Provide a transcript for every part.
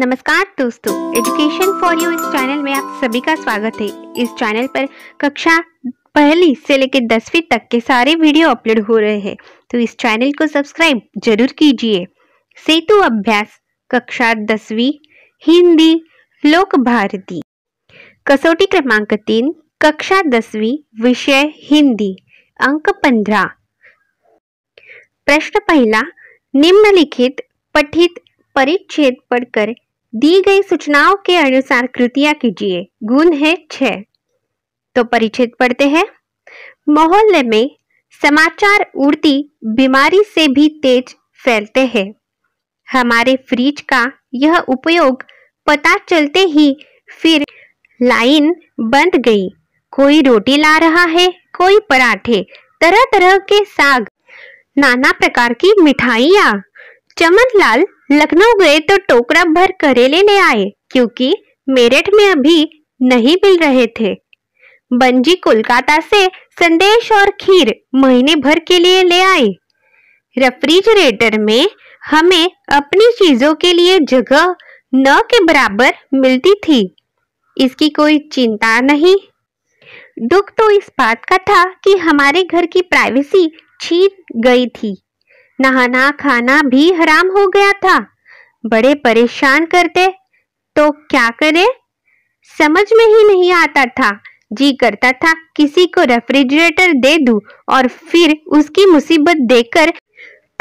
नमस्कार दोस्तों education for you इस चैनल में आप सभी का स्वागत है इस चैनल पर कक्षा पहली से लेकर दसवीं तक के सारे वीडियो अपलोड हो रहे हैं तो इस चैनल को सब्सक्राइब जरूर कीजिए सेतु अभ्यास कक्षा दसवीं हिंदी लोक भारती कसौटी क्रमांक तीन कक्षा दसवीं विषय हिंदी अंक पंद्रह प्रश्न पहला निम्नलिखित पठित परिच्छेद पढ़कर दी गई सूचनाओं के अनुसार कृतियां कीजिए गुण है छ तो परिचित पढ़ते हैं मोहल्ले में समाचार उड़ती बीमारी से भी तेज फैलते हैं हमारे फ्रिज का यह उपयोग पता चलते ही फिर लाइन बंद गई कोई रोटी ला रहा है कोई पराठे तरह तरह के साग नाना प्रकार की मिठाइयाँ चमनलाल लखनऊ गए तो टोकरा भर करेले ले आए क्योंकि मेरठ में अभी नहीं मिल रहे थे बंजी कोलकाता से संदेश और खीर महीने भर के लिए ले आए रेफ्रिजरेटर में हमें अपनी चीजों के लिए जगह न के बराबर मिलती थी इसकी कोई चिंता नहीं दुख तो इस बात का था कि हमारे घर की प्राइवेसी छीन गई थी नहाना खाना भी हराम हो गया था बड़े परेशान करते तो क्या करे समझ में ही नहीं आता था जी करता था किसी को रेफ्रिजरेटर दे दूं और फिर उसकी मुसीबत देकर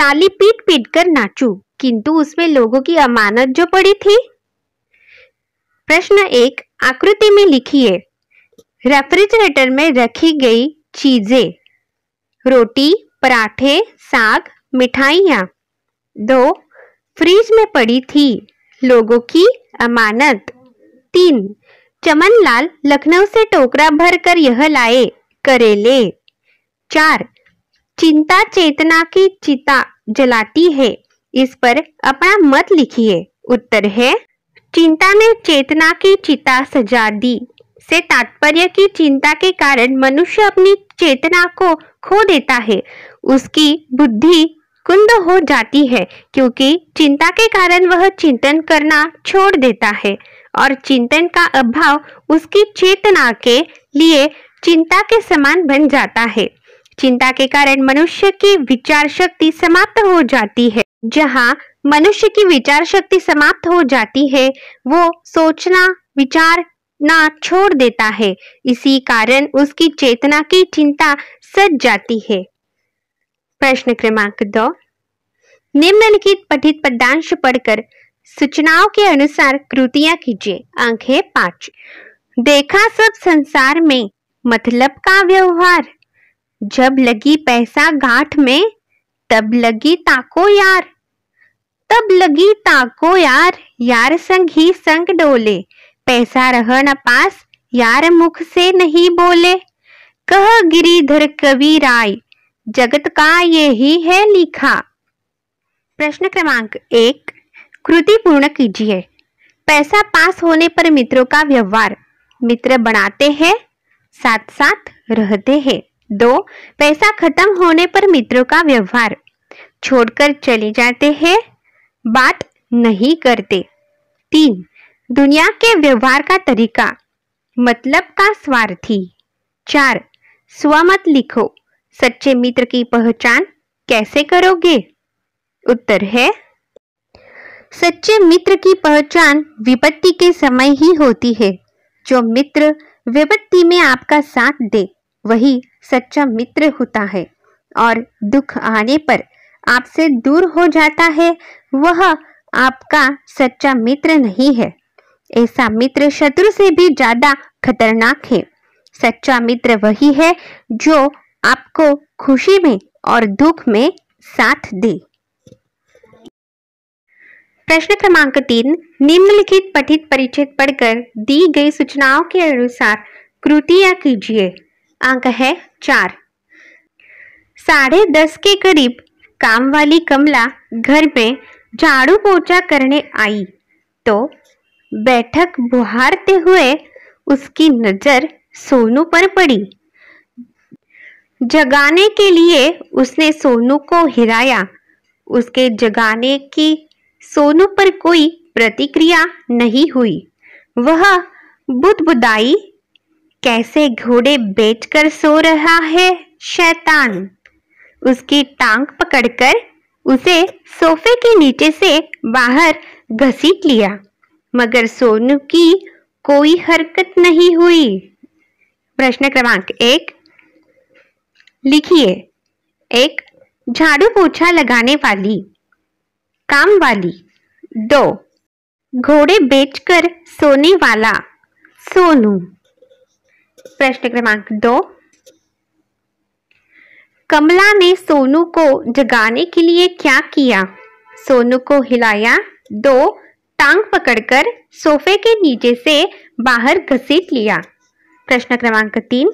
ताली पीट पीट कर नाचू किंतु उसमें लोगों की अमानत जो पड़ी थी प्रश्न एक आकृति में लिखिए रेफ्रिजरेटर में रखी गई चीजें रोटी पराठे साग मिठाइयाँ दो फ्रिज में पड़ी थी लोगों की अमानत तीन चमन लाल लखनऊ से टोकरा भर कर यह लाए करेले चार चिंता चेतना की चिता जलाती है इस पर अपना मत लिखिए उत्तर है चिंता ने चेतना की चिता सजा दी से तात्पर्य की चिंता के कारण मनुष्य अपनी चेतना को खो देता है उसकी बुद्धि कुंद हो जाती है क्योंकि चिंता के कारण वह चिंतन करना छोड़ देता है और चिंतन का अभाव उसकी चेतना के लिए चिंता के समान बन जाता है चिंता के कारण मनुष्य की विचार शक्ति समाप्त हो जाती है जहाँ मनुष्य की विचार शक्ति समाप्त हो जाती है वो सोचना विचार ना छोड़ देता है इसी कारण उसकी चेतना की चिंता सज जाती है प्रश्न क्रमांक दो निम्नलिखित पठित पदांश पढ़कर सूचनाओं के अनुसार कृतियां कीजिए अंक है पांच देखा सब संसार में मतलब का व्यवहार जब लगी पैसा गांठ में तब लगी ताको यार तब लगी ताको यार यार संग ही संग डोले पैसा रह न पास यार मुख से नहीं बोले कह गिरीधर कवि राय जगत का यही है लिखा प्रश्न क्रमांक एक कृति पूर्ण कीजिए पैसा पास होने पर मित्रों का व्यवहार मित्र बनाते हैं साथ साथ रहते हैं दो पैसा खत्म होने पर मित्रों का व्यवहार छोड़कर चले जाते हैं बात नहीं करते तीन दुनिया के व्यवहार का तरीका मतलब का स्वार्थी चार स्वमत लिखो सच्चे मित्र की पहचान कैसे करोगे उत्तर है सच्चे मित्र की पहचान विपत्ति के समय ही होती है जो मित्र विपत्ति में आपका साथ दे वही सच्चा मित्र होता है और दुख आने पर आपसे दूर हो जाता है वह आपका सच्चा मित्र नहीं है ऐसा मित्र शत्रु से भी ज्यादा खतरनाक है सच्चा मित्र वही है जो आपको खुशी में और दुख में साथ दे प्रश्न क्रमांक तीन निम्नलिखित पठित परिचित पढ़कर दी गई सूचनाओं के अनुसार कृतिया कीजिए अंक है चार साढ़े दस के करीब काम वाली कमला घर में झाड़ू पोछा करने आई तो बैठक बुहारते हुए उसकी नज़र सोनू पर पड़ी जगाने के लिए उसने सोनू को हिराया उसके जगाने की सोनू पर कोई प्रतिक्रिया नहीं हुई वह बुदबुदाई कैसे घोड़े बेचकर सो रहा है शैतान उसकी टांग पकड़कर उसे सोफे के नीचे से बाहर घसीट लिया मगर सोनू की कोई हरकत नहीं हुई प्रश्न क्रमांक एक लिखिए एक झाड़ू पोछा लगाने वाली काम वाली दो घोड़े बेचकर सोने वाला सोनू प्रश्न क्रमांक दो कमला ने सोनू को जगाने के लिए क्या किया सोनू को हिलाया दो टांग पकड़कर सोफे के नीचे से बाहर घसीट लिया प्रश्न क्रमांक तीन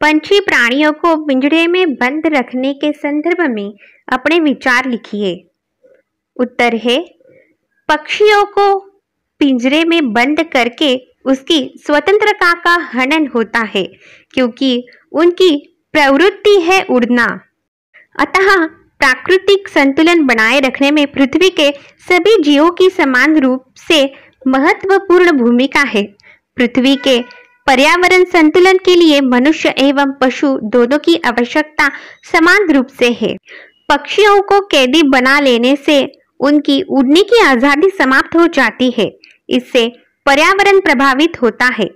पंछी प्राणियों को पिंजरे में बंद रखने के संदर्भ में अपने विचार लिखिए उत्तर है पक्षियों को पिंजरे में बंद करके उसकी स्वतंत्रता का हनन होता है क्योंकि उनकी प्रवृत्ति है उड़ना अतः प्राकृतिक संतुलन बनाए रखने में पृथ्वी के सभी जीवों की समान रूप से महत्वपूर्ण भूमिका है पृथ्वी के पर्यावरण संतुलन के लिए मनुष्य एवं पशु दोनों की आवश्यकता समान रूप से है पक्षियों को कैदी बना लेने से उनकी उड़ने की आज़ादी समाप्त हो जाती है इससे पर्यावरण प्रभावित होता है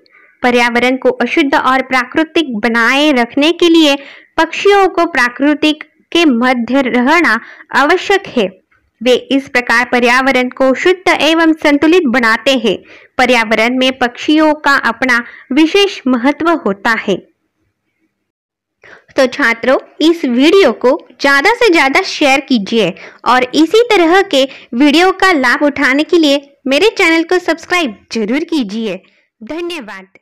पर्यावरण को अशुद्ध और प्राकृतिक बनाए रखने के लिए पक्षियों को प्राकृतिक के मध्य रहना आवश्यक है वे इस प्रकार पर्यावरण को शुद्ध एवं संतुलित बनाते हैं पर्यावरण में पक्षियों का अपना विशेष महत्व होता है तो छात्रों इस वीडियो को ज़्यादा से ज़्यादा शेयर कीजिए और इसी तरह के वीडियो का लाभ उठाने के लिए मेरे चैनल को सब्सक्राइब जरूर कीजिए धन्यवाद